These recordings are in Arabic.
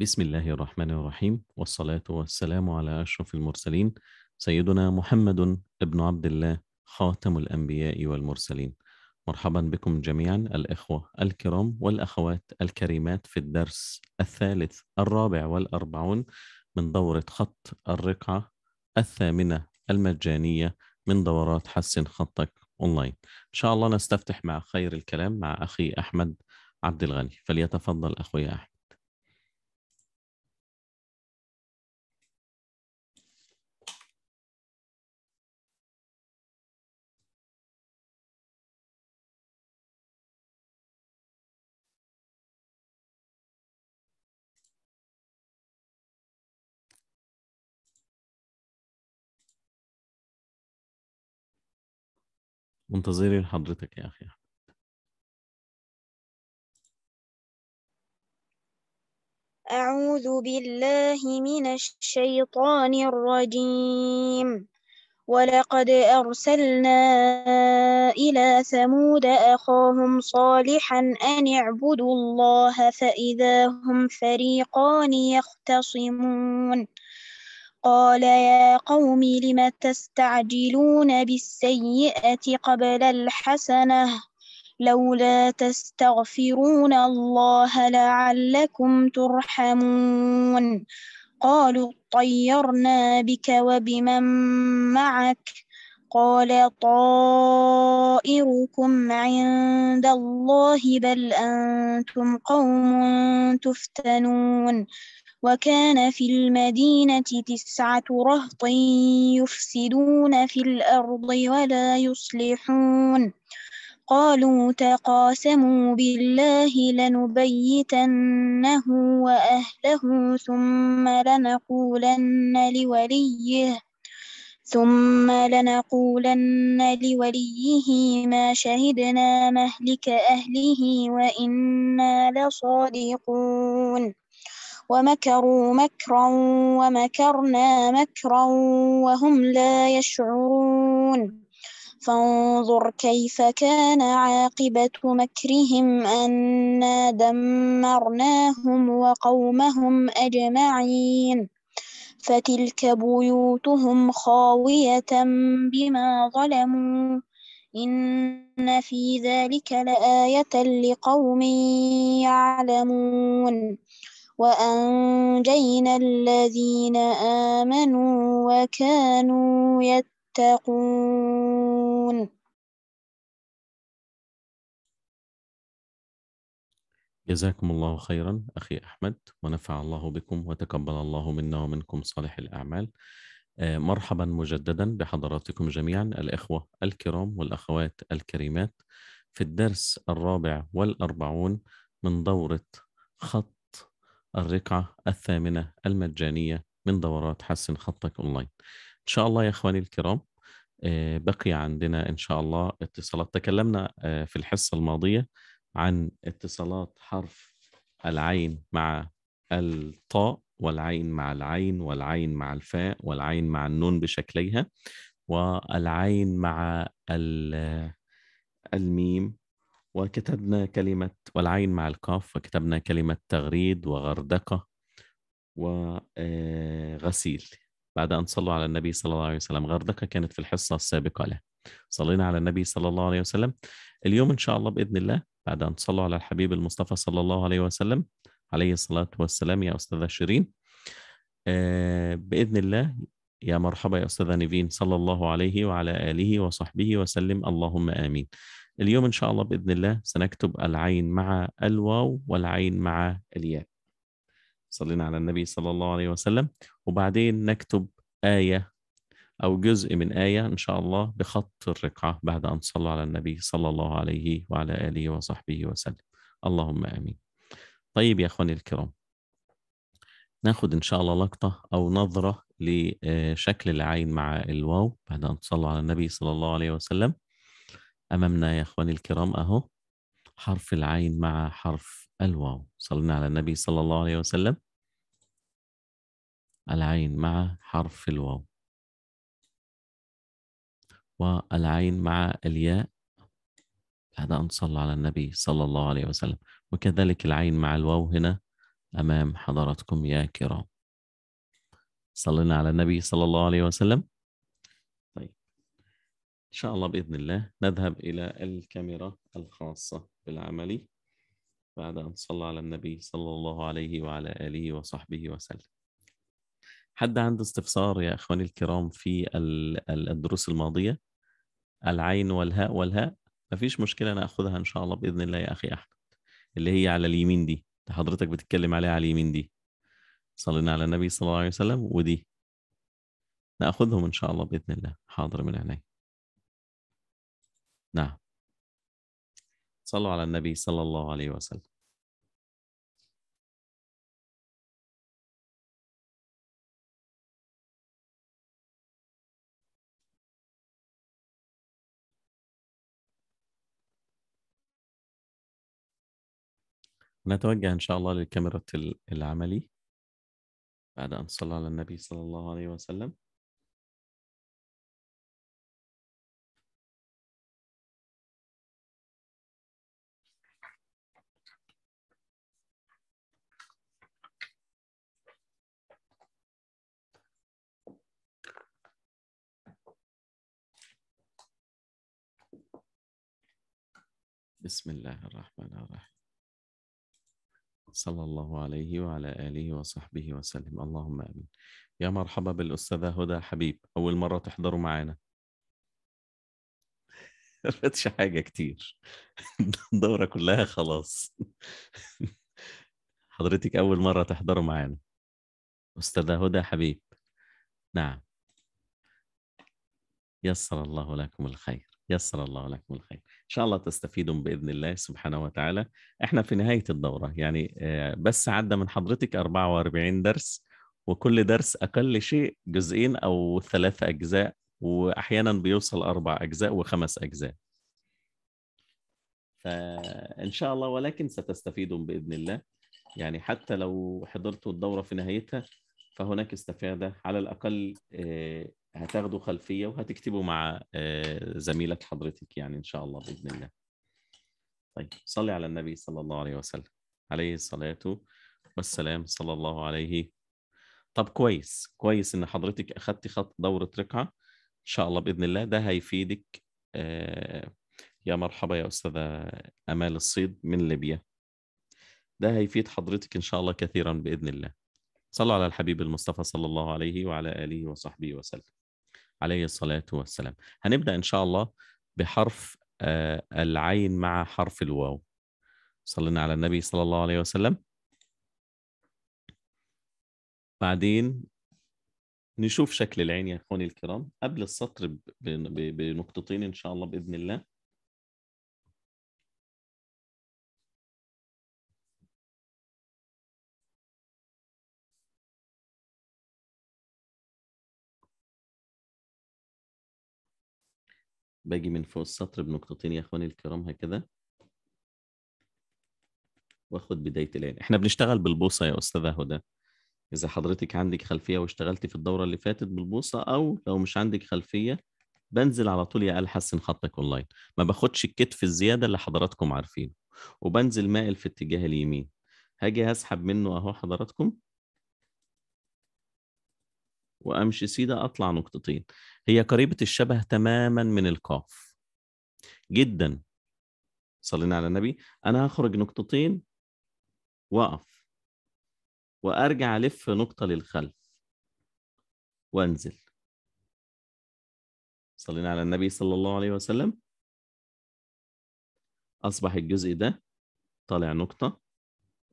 بسم الله الرحمن الرحيم والصلاة والسلام على أشرف المرسلين سيدنا محمد ابن عبد الله خاتم الأنبياء والمرسلين مرحبا بكم جميعا الإخوة الكرام والأخوات الكريمات في الدرس الثالث الرابع والأربعون من دورة خط الرقعة الثامنة المجانية من دورات حسن خطك أونلاين إن شاء الله نستفتح مع خير الكلام مع أخي أحمد عبد الغني فليتفضل أخوي أحمد منتظرين حضرتك يا اخي أعوذ بالله من الشيطان الرجيم ولقد أرسلنا إلى ثمود أخاهم صالحا أن اعبدوا الله فإذا هم فريقان يختصمون قال يا قوم لم تستعجلون بالسيئة قبل الحسنة لولا تستغفرون الله لعلكم ترحمون قالوا طيرنا بك وبمن معك قال طائركم عند الله بل أنتم قوم تفتنون وكان في المدينة تسعة رهط يفسدون في الأرض ولا يصلحون قالوا تقاسموا بالله لنبيتنه وأهله ثم لنقولن لوليه ثم لنقولن لوليه ما شهدنا مهلك أهله وإنا لصادقون ومكروا مكرا ومكرنا مكرا وهم لا يشعرون فانظر كيف كان عاقبة مكرهم أنا دمرناهم وقومهم أجمعين فتلك بيوتهم خاوية بما ظلموا إن في ذلك لآية لقوم يعلمون وأنجينا الذين آمنوا وكانوا يتقون جزاكم الله خيرا أخي أحمد ونفع الله بكم وتقبل الله منا ومنكم صالح الأعمال آه، مرحبا مجددا بحضراتكم جميعا الإخوة الكرام والأخوات الكريمات في الدرس الرابع والأربعون من دورة خط الرقعة الثامنة المجانية من دورات حسن خطك أونلاين إن شاء الله يا إخواني الكرام آه، بقي عندنا إن شاء الله اتصالات تكلمنا آه، في الحصة الماضية عن اتصالات حرف العين مع الطاء والعين مع العين والعين مع الفاء والعين مع النون بشكليها والعين مع آه، الميم وكتبنا كلمة والعين مع القاف وكتبنا كلمة تغريد وغردقة وغسيل آه، بعد أن صلوا على النبي صلى الله عليه وسلم غردقة كانت في الحصة السابقة له صلينا على النبي صلى الله عليه وسلم اليوم إن شاء الله بإذن الله بعد أن صلوا على الحبيب المصطفى صلى الله عليه وسلم عليه الصلاة والسلام يا أستاذة شيرين آه، بإذن الله يا مرحبا يا أستاذة نيفين صلى الله عليه وعلى آله وصحبه وسلم اللهم آمين اليوم إن شاء الله بإذن الله سنكتب العين مع الواو والعين مع الياء صلينا على النبي صلى الله عليه وسلم وبعدين نكتب آية أو جزء من آية إن شاء الله بخط الرقعة بعد أن صلى على النبي صلى الله عليه وعلى آله وصحبه وسلم اللهم آمين طيب يا أخواني الكرام ناخد إن شاء الله لقطة أو نظرة لشكل العين مع الواو بعد أن صلى على النبي صلى الله عليه وسلم أمامنا يا إخواني الكرام أهو حرف العين مع حرف الواو صلينا على النبي صلى الله عليه وسلم العين مع حرف الواو والعين مع الياء بعد أن صلى على النبي صلى الله عليه وسلم وكذلك العين مع الواو هنا أمام حضراتكم يا كرام صلينا على النبي صلى الله عليه وسلم إن شاء الله بإذن الله نذهب إلى الكاميرا الخاصة بالعمل بعد أن صلى على النبي صلى الله عليه وعلى آله وصحبه وسلم حد عنده استفسار يا إخواني الكرام في الدروس الماضية العين والهاء والهاء مفيش مشكلة أنا أخذها إن شاء الله بإذن الله يا أخي أحمد اللي هي على اليمين دي حضرتك بتتكلم عليها على اليمين دي صلينا على النبي صلى الله عليه وسلم ودي ناخذهم ان شاء الله باذن الله حاضر من عيني نعم صلوا على النبي صلى الله عليه وسلم نتوجه إن شاء الله للكاميرا العملي بعد أن صلى على النبي صلى الله عليه وسلم بسم الله الرحمن الرحيم صلى الله عليه وعلى آله وصحبه وسلم اللهم آمين يا مرحبا بالأستاذة هدى حبيب أول مرة تحضروا معانا فتش حاجة كتير الدورة كلها خلاص حضرتك أول مرة تحضروا معانا أستاذة هدى حبيب نعم يسر الله لكم الخير يسر الله لكم الخير إن شاء الله تستفيدون بإذن الله سبحانه وتعالى إحنا في نهاية الدورة يعني آه، بس عدى من حضرتك 44 درس وكل درس أقل شيء جزئين أو ثلاث أجزاء وأحيانا بيوصل أربع أجزاء وخمس أجزاء فإن شاء الله ولكن ستستفيدون بإذن الله يعني حتى لو حضرتوا الدورة في نهايتها فهناك استفادة على الأقل آه، هتاخدوا خلفيه وهتكتبوا مع آه، زميلك حضرتك يعني ان شاء الله باذن الله طيب صلي على النبي صلى الله عليه وسلم عليه الصلاه والسلام صلى الله عليه طب كويس كويس ان حضرتك أخدت خط دوره رقعه ان شاء الله باذن الله ده هيفيدك آه، يا مرحبا يا استاذه امال الصيد من ليبيا ده هيفيد حضرتك ان شاء الله كثيرا باذن الله صلوا على الحبيب المصطفى صلى الله عليه وعلى اله وصحبه وسلم عليه الصلاة والسلام هنبدأ إن شاء الله بحرف آه، العين مع حرف الواو صلينا على النبي صلى الله عليه وسلم بعدين نشوف شكل العين يا اخواني الكرام قبل السطر بنقطتين ان شاء الله باذن الله باجي من فوق السطر بنقطتين يا اخواني الكرام هكذا واخد بدايه العين احنا بنشتغل بالبوصه يا استاذه هدى اذا حضرتك عندك خلفيه واشتغلتي في الدوره اللي فاتت بالبوصه او لو مش عندك خلفيه بنزل على طول يا قال حسن خطك اونلاين ما باخدش الكتف الزياده اللي حضراتكم عارفينه وبنزل مائل في اتجاه اليمين هاجي هسحب منه اهو حضراتكم وامشي سيده اطلع نقطتين هي قريبة الشبه تماما من القاف جدا صلينا على النبي أنا هخرج نقطتين وأقف وأرجع ألف نقطة للخلف وأنزل صلينا على النبي صلى الله عليه وسلم أصبح الجزء ده طالع نقطة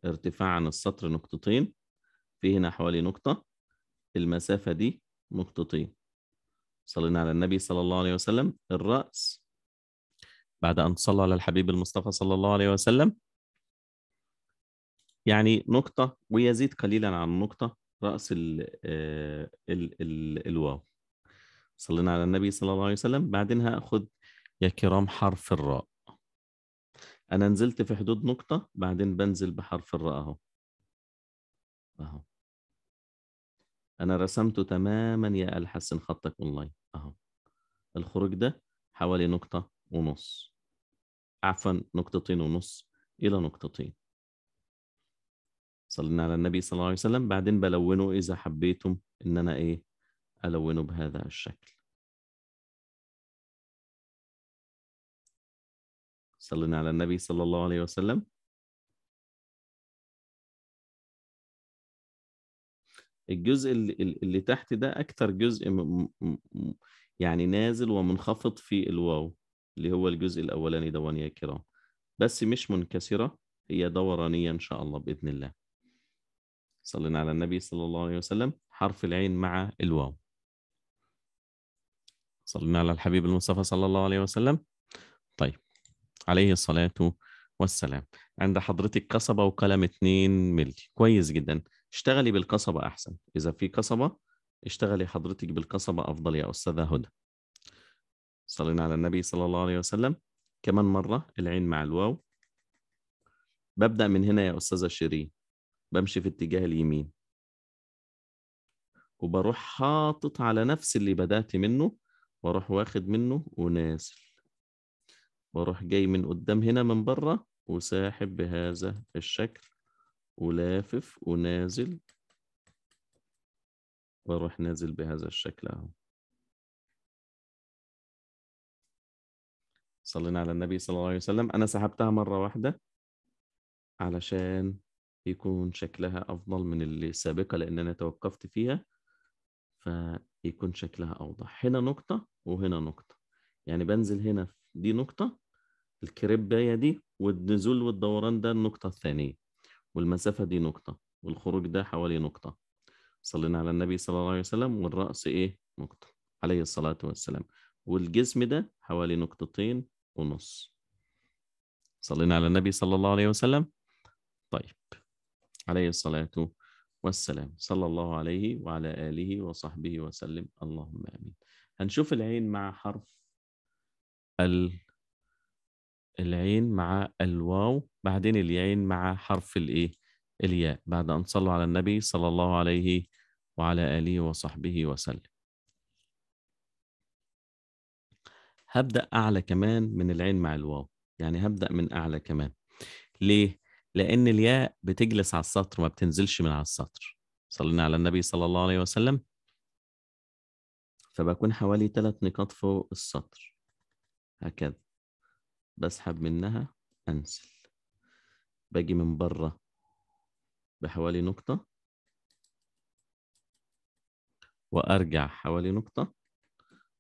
ارتفاع عن السطر نقطتين فيه هنا حوالي نقطة المسافة دي نقطتين صلينا على النبي صلى الله عليه وسلم الرأس بعد أن صلى على الحبيب المصطفى صلى الله عليه وسلم يعني نقطة ويزيد قليلا عن نقطة رأس الـ آه، ال ال الواو صلينا على النبي صلى الله عليه وسلم بعدين هاخد يا كرام حرف الراء أنا نزلت في حدود نقطة بعدين بنزل بحرف الراء أهو أهو انا رسمته تماما يا ال حسن خطك اونلاين اهو الخروج ده حوالي نقطه ونص عفوا نقطتين ونص الى نقطتين صلينا على النبي صلى الله عليه وسلم بعدين بلونه اذا حبيتم ان انا ايه الونه بهذا الشكل صلينا على النبي صلى الله عليه وسلم الجزء اللي, اللي تحت ده اكتر جزء م... م... يعني نازل ومنخفض في الواو اللي هو الجزء الاولاني دوان يا كرام بس مش منكسره هي دورانيه ان شاء الله باذن الله صلينا على النبي صلى الله عليه وسلم حرف العين مع الواو صلينا على الحبيب المصطفى صلى الله عليه وسلم طيب عليه الصلاة والسلام عند حضرتك قصبة وقلم 2 ملي كويس جدا اشتغلي بالقصبة أحسن إذا في قصبة اشتغلي حضرتك بالقصبة أفضل يا أستاذة هدى صلينا على النبي صلى الله عليه وسلم كمان مرة العين مع الواو ببدأ من هنا يا أستاذة شيرين بمشي في اتجاه اليمين وبروح حاطط على نفس اللي بدأت منه واروح واخد منه ونازل واروح جاي من قدام هنا من بره وساحب بهذا الشكل ولافف ونازل واروح نازل بهذا الشكل اهو صلينا على النبي صلى الله عليه وسلم انا سحبتها مره واحده علشان يكون شكلها افضل من اللي سابقه لان انا توقفت فيها فيكون شكلها اوضح هنا نقطه وهنا نقطه يعني بنزل هنا دي نقطه الكريبايه دي والنزول والدوران ده النقطه الثانيه والمسافة دي نقطة والخروج ده حوالي نقطة صلينا على النبي صلى الله عليه وسلم والرأس إيه نقطة عليه الصلاة والسلام والجسم ده حوالي نقطتين ونص صلينا على النبي صلى الله عليه وسلم طيب عليه الصلاة والسلام صلى الله عليه وعلى آله وصحبه وسلم اللهم آمين هنشوف العين مع حرف العين مع الواو بعدين العين مع حرف الايه الياء بعد ان صلوا على النبي صلى الله عليه وعلى اله وصحبه وسلم هبدا اعلى كمان من العين مع الواو يعني هبدا من اعلى كمان ليه لان الياء بتجلس على السطر ما بتنزلش من على السطر صلينا على النبي صلى الله عليه وسلم فبكون حوالي ثلاث نقاط فوق السطر هكذا بسحب منها أنسل باجي من بره بحوالي نقطة وأرجع حوالي نقطة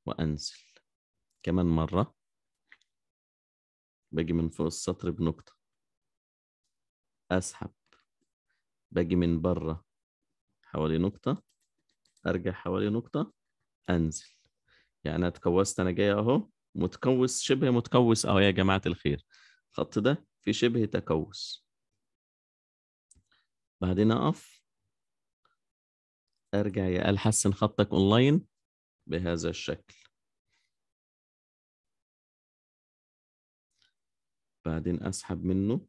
وأنسل كمان مرة باجي من فوق السطر بنقطة أسحب باجي من بره حوالي نقطة أرجع حوالي نقطة أنزل يعني أنا اتكوست أنا جاي أهو متكوس شبه متكوس أهو يا جماعة الخير الخط ده في شبه تكوس بعدين أقف أرجع يا قال حسن خطك أونلاين بهذا الشكل بعدين أسحب منه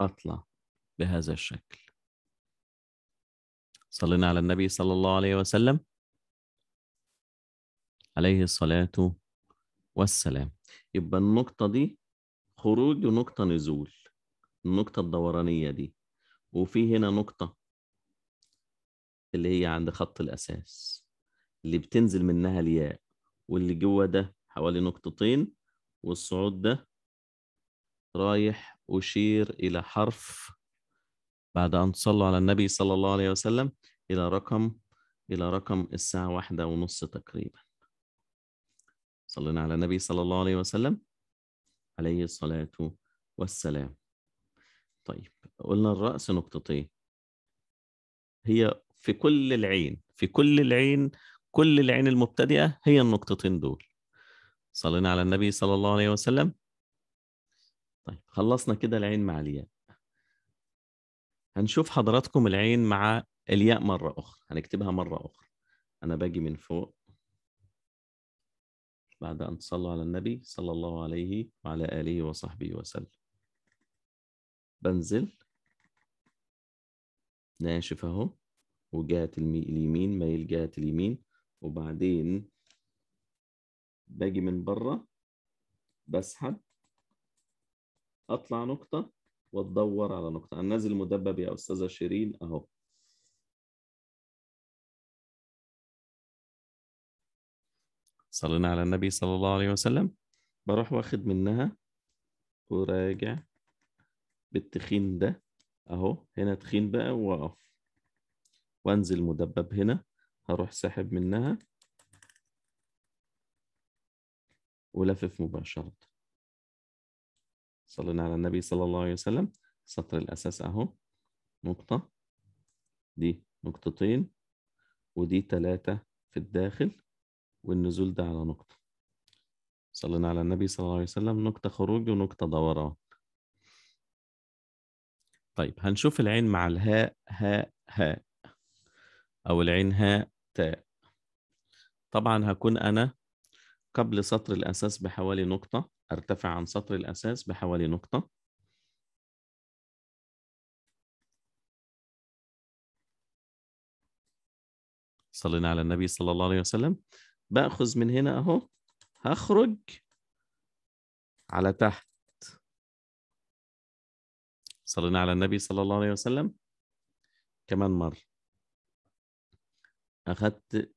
أطلع بهذا الشكل صلينا على النبي صلى الله عليه وسلم عليه الصلاة والسلام يبقى النقطة دي خروج ونقطة نزول النقطة الدورانية دي وفي هنا نقطة اللي هي عند خط الأساس اللي بتنزل منها الياء واللي جوه ده حوالي نقطتين والصعود ده رايح أشير إلى حرف بعد أن تصلوا على النبي صلى الله عليه وسلم إلى رقم إلى رقم الساعة واحدة ونص تقريبا صلينا على النبي صلى الله عليه وسلم عليه الصلاة والسلام طيب قلنا الرأس نقطتين هي في كل العين في كل العين كل العين المبتدئة هي النقطتين دول صلينا على النبي صلى الله عليه وسلم طيب خلصنا كده العين مع الياء هنشوف حضراتكم العين مع الياء مرة أخرى هنكتبها مرة أخرى أنا باجي من فوق بعد أن تصلوا على النبي صلى الله عليه وعلى آله وصحبه وسلم بنزل ناشف أهو وجهة اليمين مايل جهة اليمين وبعدين باجي من بره بسحب أطلع نقطة وتدور على نقطة النازل المدبب يا أستاذة شيرين أهو صلينا على النبي صلى الله عليه وسلم بروح واخد منها وراجع بالتخين ده أهو هنا تخين بقى وأقف وأنزل مدبب هنا هروح ساحب منها ولفف مباشرة صلينا على النبي صلى الله عليه وسلم سطر الأساس أهو نقطة دي نقطتين ودي تلاتة في الداخل والنزول ده على نقطة صلينا على النبي صلى الله عليه وسلم نقطة خروج ونقطة دوران طيب هنشوف العين مع الهاء هاء هاء أو العين هاء تاء طبعا هكون أنا قبل سطر الأساس بحوالي نقطة أرتفع عن سطر الأساس بحوالي نقطة صلينا على النبي صلى الله عليه وسلم بأخذ من هنا أهو هخرج على تحت صلينا على النبي صلى الله عليه وسلم كمان مرة أخذت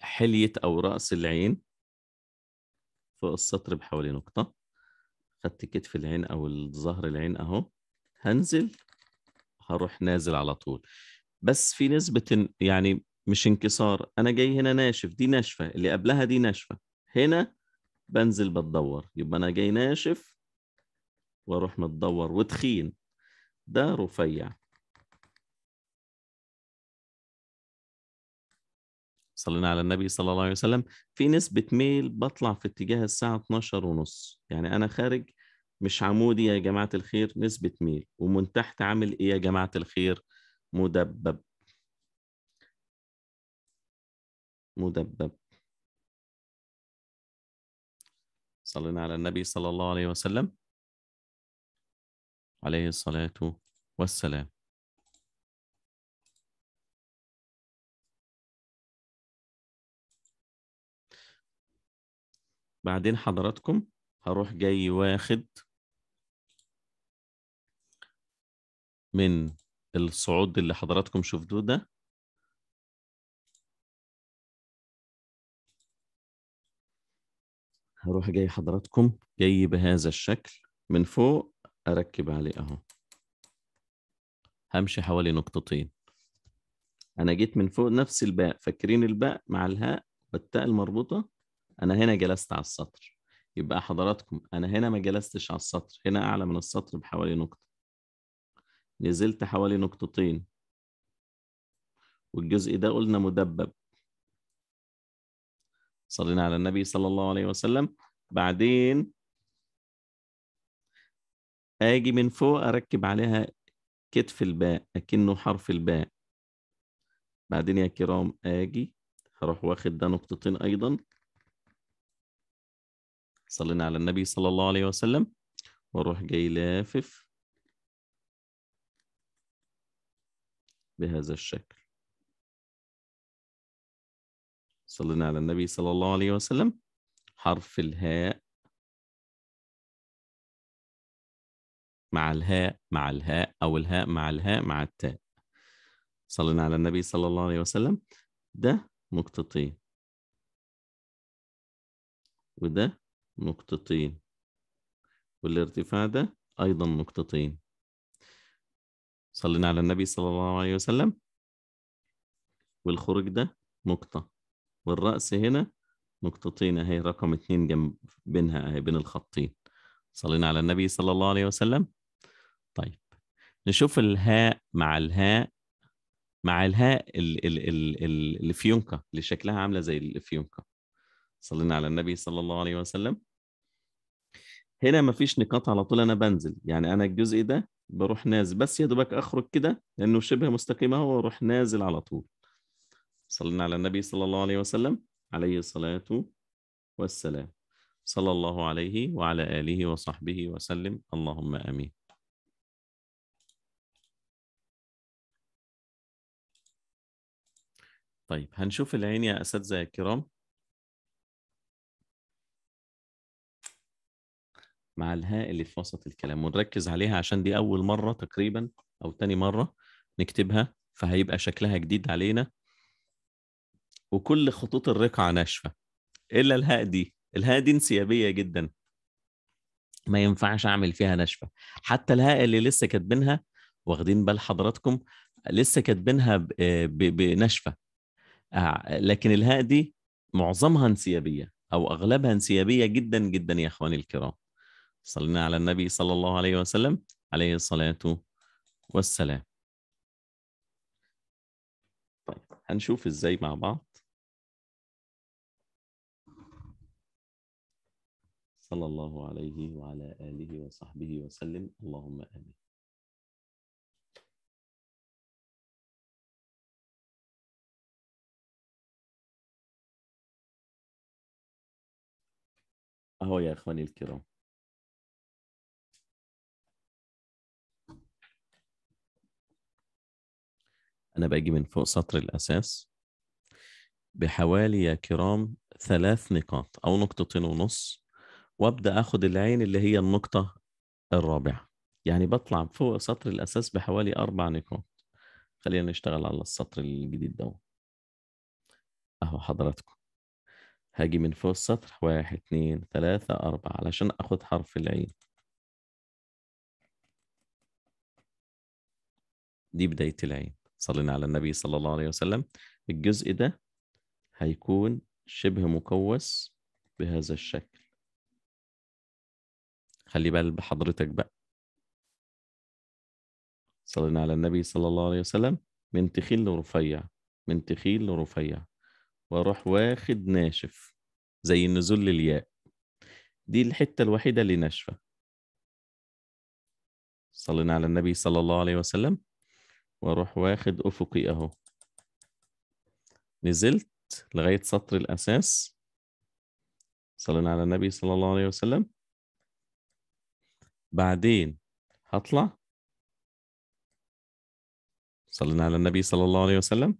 حلية أو رأس العين فوق السطر بحوالي نقطة خدت كتف العين أو ظهر العين أهو هنزل هروح نازل على طول بس في نسبة يعني مش انكسار أنا جاي هنا ناشف دي ناشفة اللي قبلها دي ناشفة هنا بنزل بتدور يبقى أنا جاي ناشف وأروح متدور وتخين ده رفيع صلينا على النبي صلى الله عليه وسلم في نسبة ميل بطلع في اتجاه الساعة 12 ونص يعني أنا خارج مش عمودي يا جماعة الخير نسبة ميل ومن تحت عامل إيه يا جماعة الخير مدبب مدبب صلينا على النبي صلى الله عليه وسلم عليه الصلاة والسلام بعدين حضراتكم هروح جاي واخد من الصعود اللي حضراتكم شفتوه ده هروح جاي حضراتكم جاي بهذا الشكل من فوق اركب عليه اهو همشي حوالي نقطتين انا جيت من فوق نفس الباء فاكرين الباء مع الهاء والتاء المربوطه انا هنا جلست على السطر يبقى حضراتكم انا هنا ما جلستش على السطر هنا اعلى من السطر بحوالي نقطه نزلت حوالي نقطتين والجزء ده قلنا مدبب صلينا على النبي صلى الله عليه وسلم بعدين اجي من فوق اركب عليها كتف الباء اكنه حرف الباء بعدين يا كرام اجي هروح واخد ده نقطتين ايضا صلينا على النبي صلى الله عليه وسلم واروح جاي لافف بهذا الشكل صلينا على النبي صلى الله عليه وسلم حرف الهاء مع الهاء مع الهاء أو الهاء مع الهاء مع التاء صلينا على النبي صلى الله عليه وسلم ده مقتطين وده نقطتين والارتفاع ده أيضا نقطتين صلينا على النبي صلى الله عليه وسلم والخروج ده نقطة والرأس هنا نقطتين اهي رقم اتنين جنب بينها اهي بين الخطين صلينا على النبي صلى الله عليه وسلم طيب نشوف الهاء مع الهاء مع الهاء الفيونكة اللي شكلها عامله زي الفيونكه صلينا على النبي صلى الله عليه وسلم هنا مفيش نقاط على طول انا بنزل يعني انا الجزء ده بروح نازل بس يا دوبك اخرج كده لانه شبه مستقيم اهو واروح نازل على طول صلينا على النبي صلى الله عليه وسلم عليه الصلاه والسلام صلى الله عليه وعلى اله وصحبه وسلم اللهم امين طيب هنشوف العين يا اساتذه الكرام مع الهاء اللي في وسط الكلام ونركز عليها عشان دي أول مرة تقريبا أو تاني مرة نكتبها فهيبقى شكلها جديد علينا وكل خطوط الرقعة ناشفة إلا الهاء دي الهاء دي انسيابية جدا ما ينفعش أعمل فيها ناشفة حتى الهاء اللي لسه كاتبينها واخدين بال حضراتكم لسه كاتبينها بناشفة آه، لكن الهاء دي معظمها انسيابية أو أغلبها انسيابية جدا جدا يا إخواني الكرام صلينا على النبي صلى الله عليه وسلم عليه الصلاة والسلام طيب هنشوف ازاي مع بعض صلى الله عليه وعلى آله وصحبه وسلم اللهم آمين أهو يا إخواني الكرام أنا باجي من فوق سطر الأساس بحوالي يا كرام ثلاث نقاط أو نقطتين ونص وأبدأ أخد العين اللي هي النقطة الرابعة يعني بطلع فوق سطر الأساس بحوالي أربع نقاط خلينا نشتغل على السطر الجديد ده أهو حضراتكم هاجي من فوق السطر واحد اتنين ثلاثة أربعة علشان أخد حرف العين دي بداية العين صلينا على النبي صلى الله عليه وسلم الجزء ده هيكون شبه مكوس بهذا الشكل خلي بال بحضرتك بقى صلينا على النبي صلى الله عليه وسلم من تخيل لرفيع من تخيل لرفيع واروح واخد ناشف زي النزول للياء دي الحتة الوحيدة اللي ناشفة صلينا على النبي صلى الله عليه وسلم واروح واخد افقي اهو نزلت لغايه سطر الاساس صلينا على النبي صلى الله عليه وسلم بعدين هطلع صلينا على النبي صلى الله عليه وسلم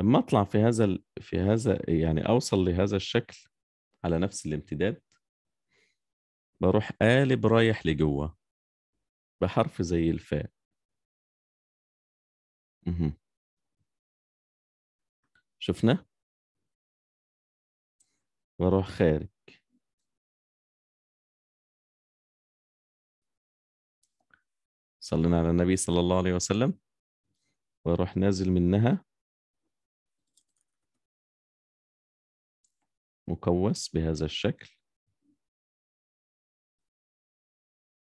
لما اطلع في هذا ال... في هذا يعني اوصل لهذا الشكل على نفس الامتداد بروح قالب رايح لجوه بحرف زي الفاء شفنا وروح خارج صلينا على النبي صلى الله عليه وسلم واروح نازل منها مكوس بهذا الشكل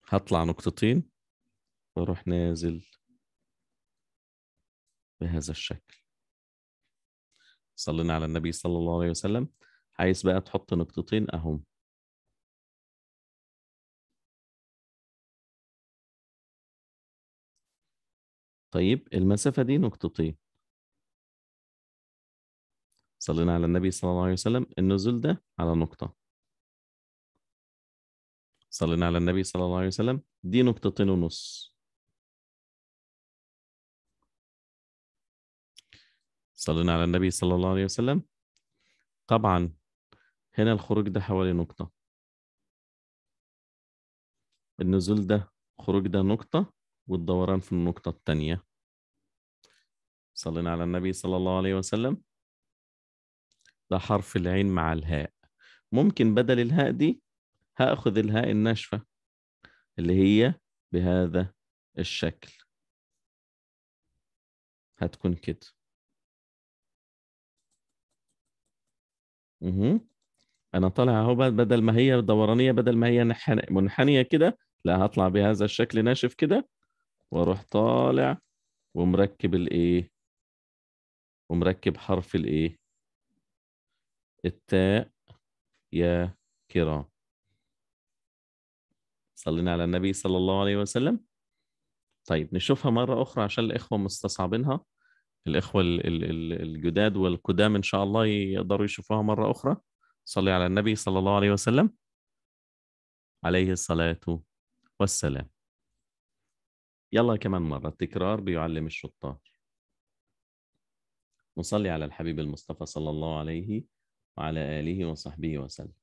هطلع نقطتين واروح نازل بهذا الشكل صلينا على النبي صلى الله عليه وسلم عايز بقى تحط نقطتين اهم طيب المسافة دي نقطتين صلينا على النبي صلى الله عليه وسلم النزول ده على نقطة صلينا على النبي صلى الله عليه وسلم دي نقطتين ونص صلينا على النبي صلى الله عليه وسلم طبعا هنا الخروج ده حوالي نقطة النزول ده خروج ده نقطة والدوران في النقطة التانية صلينا على النبي صلى الله عليه وسلم ده حرف العين مع الهاء ممكن بدل الهاء دي هاخذ الهاء الناشفة اللي هي بهذا الشكل هتكون كده اها انا طالع اهو بدل ما هي دورانيه بدل ما هي منحنيه كده لا هطلع بهذا الشكل ناشف كده واروح طالع ومركب الايه ومركب حرف الايه التاء يا كرام صلينا على النبي صلى الله عليه وسلم طيب نشوفها مرة أخرى عشان الإخوة مستصعبينها الإخوة الجداد والقدام إن شاء الله يقدروا يشوفوها مرة أخرى صلي على النبي صلى الله عليه وسلم عليه الصلاة والسلام يلا كمان مرة التكرار بيعلم الشطار نصلي على الحبيب المصطفى صلى الله عليه وعلى آله وصحبه وسلم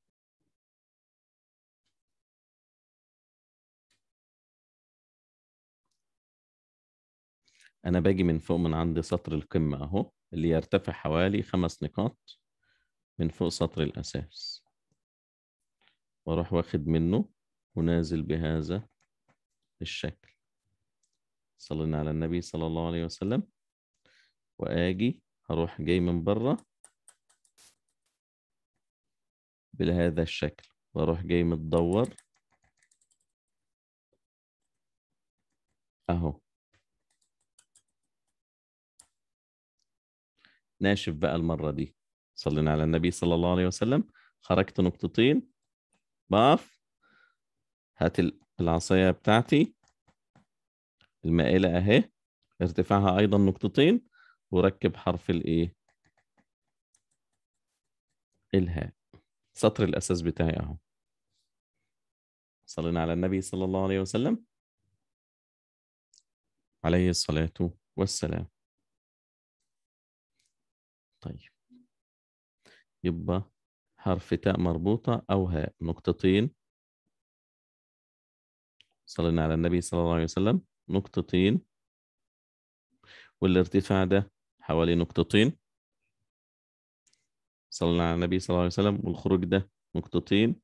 انا باجي من فوق من عند سطر القمه اهو اللي يرتفع حوالي خمس نقاط من فوق سطر الاساس واروح واخد منه ونازل بهذا الشكل صلينا على النبي صلى الله عليه وسلم واجي هروح جاي من بره بهذا الشكل واروح جاي متدور اهو ناشف بقى المره دي صلينا على النبي صلى الله عليه وسلم خرجت نقطتين باف هات العصايه بتاعتي المائله اهي ارتفاعها ايضا نقطتين وركب حرف الايه الهاء سطر الاساس بتاعي اهو صلينا على النبي صلى الله عليه وسلم عليه الصلاه والسلام طيب يبقى حرف تاء مربوطة أو هاء نقطتين صلينا على النبي صلى الله عليه وسلم نقطتين والارتفاع ده حوالي نقطتين صلينا على النبي صلى الله عليه وسلم والخروج ده نقطتين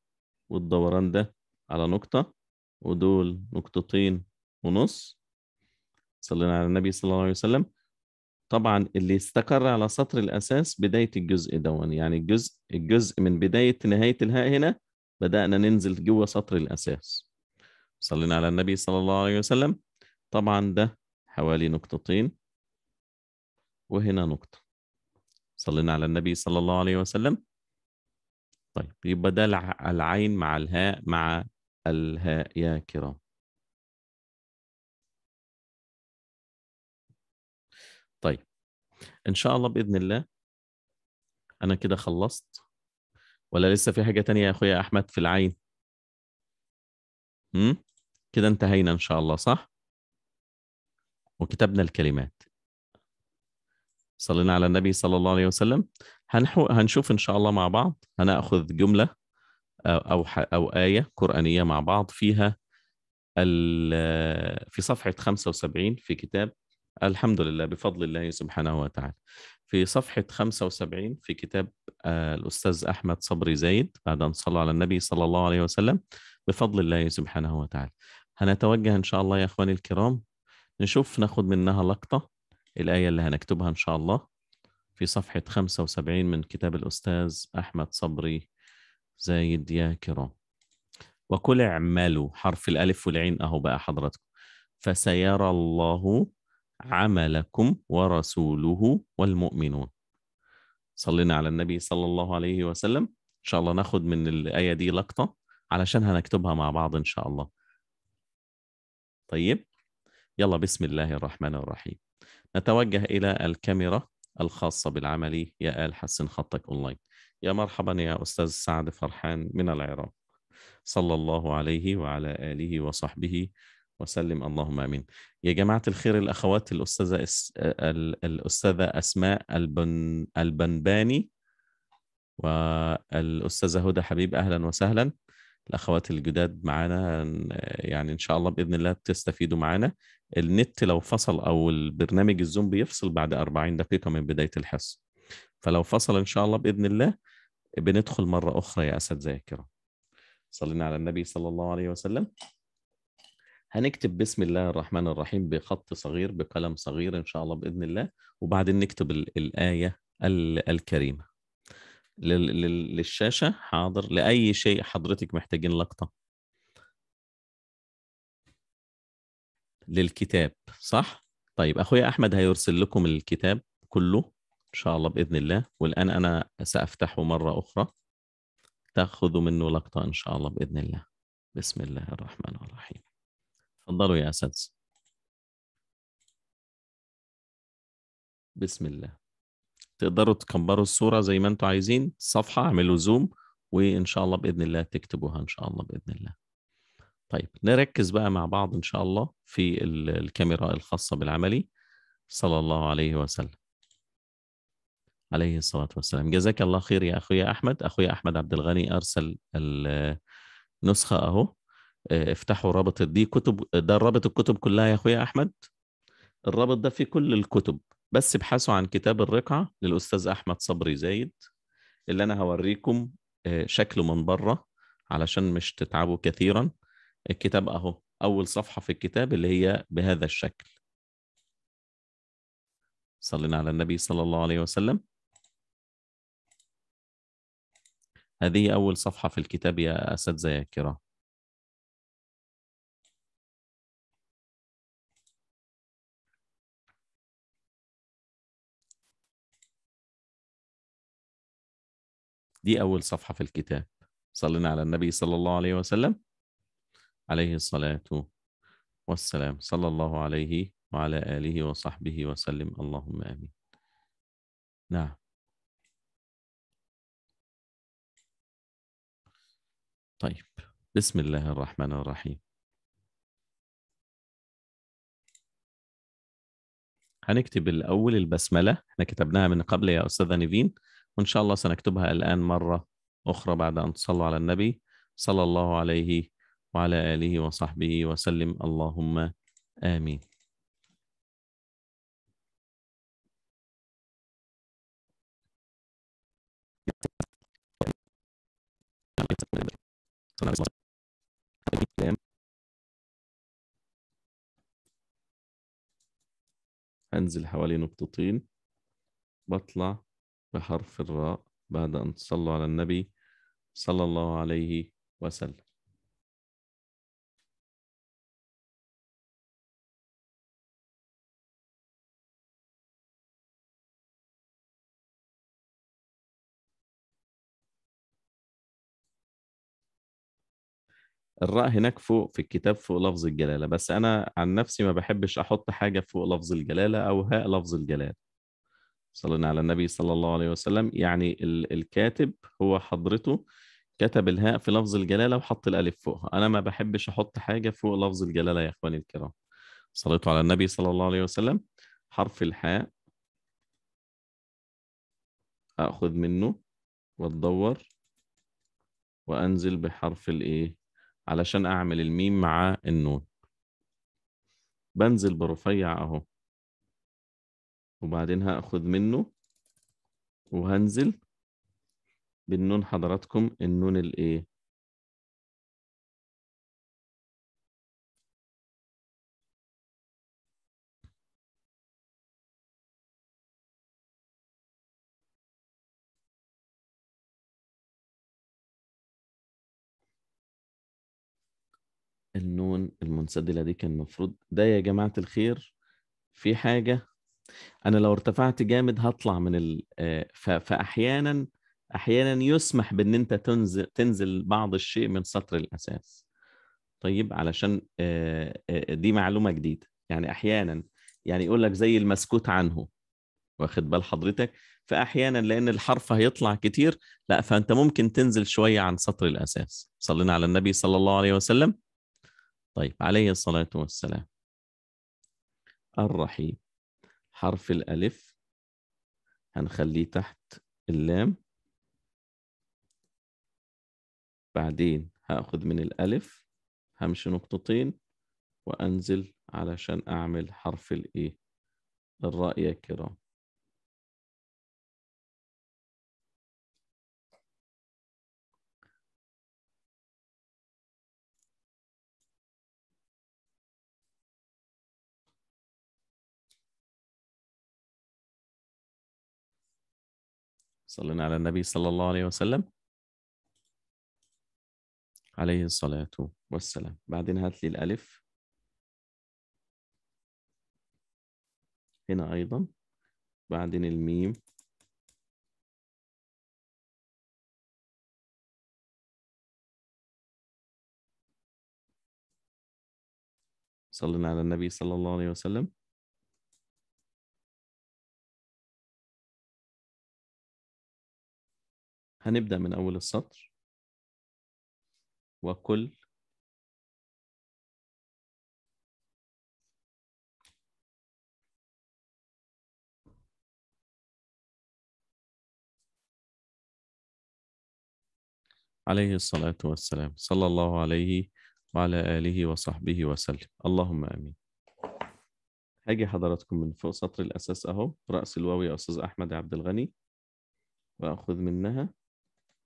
والدوران ده على نقطة ودول نقطتين ونص صلينا على النبي صلى الله عليه وسلم طبعا اللي استقر على سطر الاساس بدايه الجزء دون يعني الجزء الجزء من بدايه نهايه الهاء هنا بدانا ننزل جوه سطر الاساس صلينا على النبي صلى الله عليه وسلم طبعا ده حوالي نقطتين وهنا نقطه صلينا على النبي صلى الله عليه وسلم طيب يبقى ده العين مع الهاء مع الهاء يا كرام طيب ان شاء الله باذن الله انا كده خلصت ولا لسه في حاجه تانية يا اخويا احمد في العين امم كده انتهينا ان شاء الله صح وكتبنا الكلمات صلينا على النبي صلى الله عليه وسلم هنحو هنشوف ان شاء الله مع بعض هناخذ جمله او او ايه قرانيه مع بعض فيها في صفحه 75 في كتاب الحمد لله بفضل الله سبحانه وتعالى في صفحة 75 في كتاب آه، الأستاذ أحمد صبري زايد بعد أن صلى على النبي صلى الله عليه وسلم بفضل الله سبحانه وتعالى هنتوجه إن شاء الله يا أخواني الكرام نشوف ناخد منها لقطة الآية اللي هنكتبها إن شاء الله في صفحة 75 من كتاب الأستاذ أحمد صبري زايد يا كرام وكل اعملوا حرف الألف والعين أهو بقى حضراتكم فسيرى الله عملكم ورسوله والمؤمنون صلينا على النبي صلى الله عليه وسلم ان شاء الله ناخد من الايه دي لقطه علشان هنكتبها مع بعض ان شاء الله طيب يلا بسم الله الرحمن الرحيم نتوجه الى الكاميرا الخاصه بالعملي يا ال حسن خطك اونلاين يا مرحبا يا استاذ سعد فرحان من العراق صلى الله عليه وعلى اله وصحبه وسلم اللهم امين يا جماعه الخير الاخوات الاستاذه أس... الاستاذه اسماء البن البنباني والاستاذه هدى حبيب اهلا وسهلا الاخوات الجداد معانا يعني ان شاء الله باذن الله تستفيدوا معانا النت لو فصل او البرنامج الزوم بيفصل بعد 40 دقيقه من بدايه الحصه فلو فصل ان شاء الله باذن الله بندخل مره اخرى يا اساتذه الكرام صلينا على النبي صلى الله عليه وسلم هنكتب بسم الله الرحمن الرحيم بخط صغير بقلم صغير إن شاء الله بإذن الله وبعدين نكتب الآية الكريمة للشاشة حاضر لأي شيء حضرتك محتاجين لقطة للكتاب صح؟ طيب أخويا أحمد هيرسل لكم الكتاب كله إن شاء الله بإذن الله والآن أنا سأفتحه مرة أخرى تأخذوا منه لقطة إن شاء الله بإذن الله بسم الله الرحمن الرحيم تفضلوا يا اساتذه بسم الله تقدروا تكبروا الصوره زي ما انتم عايزين الصفحه اعملوا زوم وان شاء الله باذن الله تكتبوها ان شاء الله باذن الله طيب نركز بقى مع بعض ان شاء الله في الكاميرا الخاصه بالعملي صلى الله عليه وسلم عليه الصلاه والسلام جزاك الله خير يا اخويا احمد اخويا احمد عبد الغني ارسل النسخه اهو آه، افتحوا رابط دي كتب ده رابط الكتب كلها يا اخويا احمد الرابط ده في كل الكتب بس ابحثوا عن كتاب الرقعه للاستاذ احمد صبري زايد اللي انا هوريكم آه، شكله من بره علشان مش تتعبوا كثيرا الكتاب اهو اول صفحه في الكتاب اللي هي بهذا الشكل صلينا على النبي صلى الله عليه وسلم هذه اول صفحه في الكتاب يا اساتذه يا كرام دي أول صفحة في الكتاب صلينا على النبي صلى الله عليه وسلم عليه الصلاة والسلام صلى الله عليه وعلى آله وصحبه وسلم اللهم آمين نعم طيب بسم الله الرحمن الرحيم هنكتب الأول البسملة احنا كتبناها من قبل يا أستاذة نيفين وإن شاء الله سنكتبها الآن مرة أخرى بعد أن تصلوا على النبي صلى الله عليه وعلى آله وصحبه وسلم اللهم آمين هنزل حوالي نقطتين بطلع بحرف الراء بعد أن تصلوا على النبي صلى الله عليه وسلم الراء هناك فوق في الكتاب فوق لفظ الجلالة بس أنا عن نفسي ما بحبش أحط حاجة فوق لفظ الجلالة أو هاء لفظ الجلالة صلينا على النبي صلى الله عليه وسلم يعني الكاتب هو حضرته كتب الهاء في لفظ الجلاله وحط الالف فوقها انا ما بحبش احط حاجه فوق لفظ الجلاله يا اخواني الكرام صليتوا على النبي صلى الله عليه وسلم حرف الحاء اخذ منه واتدور وانزل بحرف الايه علشان اعمل الميم مع النون بنزل برفيع اهو وبعدين هاخد منه وهنزل بالنون حضراتكم النون الايه النون المنسدلة دي كان المفروض ده يا جماعة الخير في حاجة انا لو ارتفعت جامد هطلع من ال... آه، فاحيانا احيانا يسمح بان انت تنزل تنزل بعض الشيء من سطر الاساس طيب علشان آه، آه، دي معلومه جديده يعني احيانا يعني يقول لك زي المسكوت عنه واخد بال حضرتك فاحيانا لان الحرف هيطلع كتير لا فانت ممكن تنزل شويه عن سطر الاساس صلينا على النبي صلى الله عليه وسلم طيب عليه الصلاه والسلام الرحيم حرف الألف هنخليه تحت اللام بعدين هاخد من الألف همشي نقطتين وأنزل علشان أعمل حرف الإيه الراء يا كرام صلينا على النبي صلى الله عليه وسلم عليه الصلاة والسلام بعدين هات لي الألف هنا أيضا بعدين الميم صلينا على النبي صلى الله عليه وسلم هنبدأ من أول السطر وكل عليه الصلاة والسلام صلى الله عليه وعلى آله وصحبه وسلم اللهم آمين هاجي حضراتكم من فوق سطر الأساس أهو رأس الواوي يا أستاذ أحمد عبد الغني وأخذ منها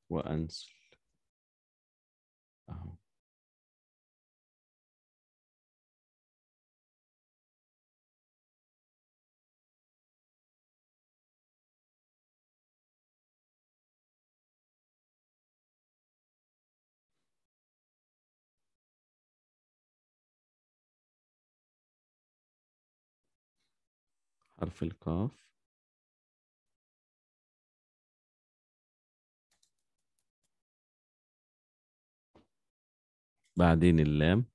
وأنسل أهو حرف القاف بعدين اللام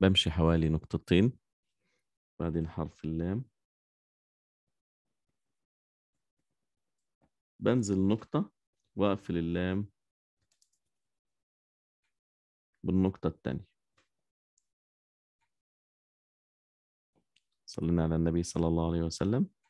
بمشي حوالي نقطتين بعدين حرف اللام بنزل نقطة وأقفل اللام بالنقطة الثانية صلينا على النبي صلى الله عليه وسلم